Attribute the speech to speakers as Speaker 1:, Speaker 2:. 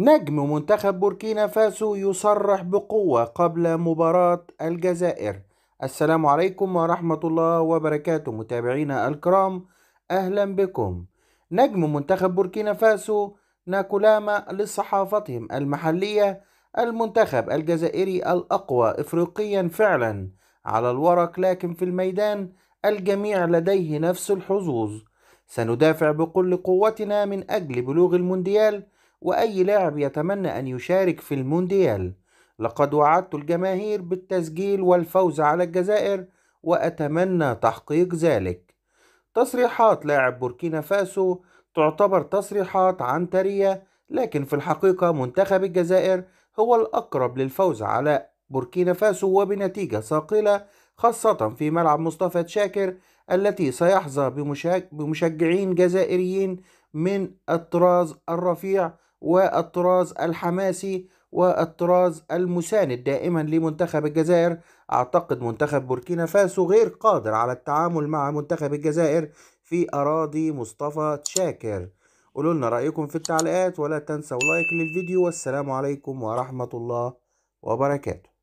Speaker 1: نجم منتخب بوركينا فاسو يصرح بقوة قبل مباراة الجزائر السلام عليكم ورحمة الله وبركاته متابعينا الكرام أهلا بكم نجم منتخب بوركينا فاسو ناكولاما لصحافتهم المحلية المنتخب الجزائري الأقوى إفريقيا فعلا على الورق لكن في الميدان الجميع لديه نفس الحظوظ سندافع بكل قوتنا من أجل بلوغ المونديال وأي لاعب يتمنى أن يشارك في المونديال لقد وعدت الجماهير بالتسجيل والفوز على الجزائر وأتمنى تحقيق ذلك تصريحات لاعب بوركينا فاسو تعتبر تصريحات عنترية لكن في الحقيقة منتخب الجزائر هو الأقرب للفوز على بوركينا فاسو وبنتيجة صاقلة خاصة في ملعب مصطفى شاكر التي سيحظى بمشجعين جزائريين من الطراز الرفيع والطراز الحماسي والطراز المساند دائما لمنتخب الجزائر أعتقد منتخب بوركينا فاسو غير قادر على التعامل مع منتخب الجزائر في أراضي مصطفى تشاكر قولوا لنا رأيكم في التعليقات ولا تنسوا لايك للفيديو والسلام عليكم ورحمة الله وبركاته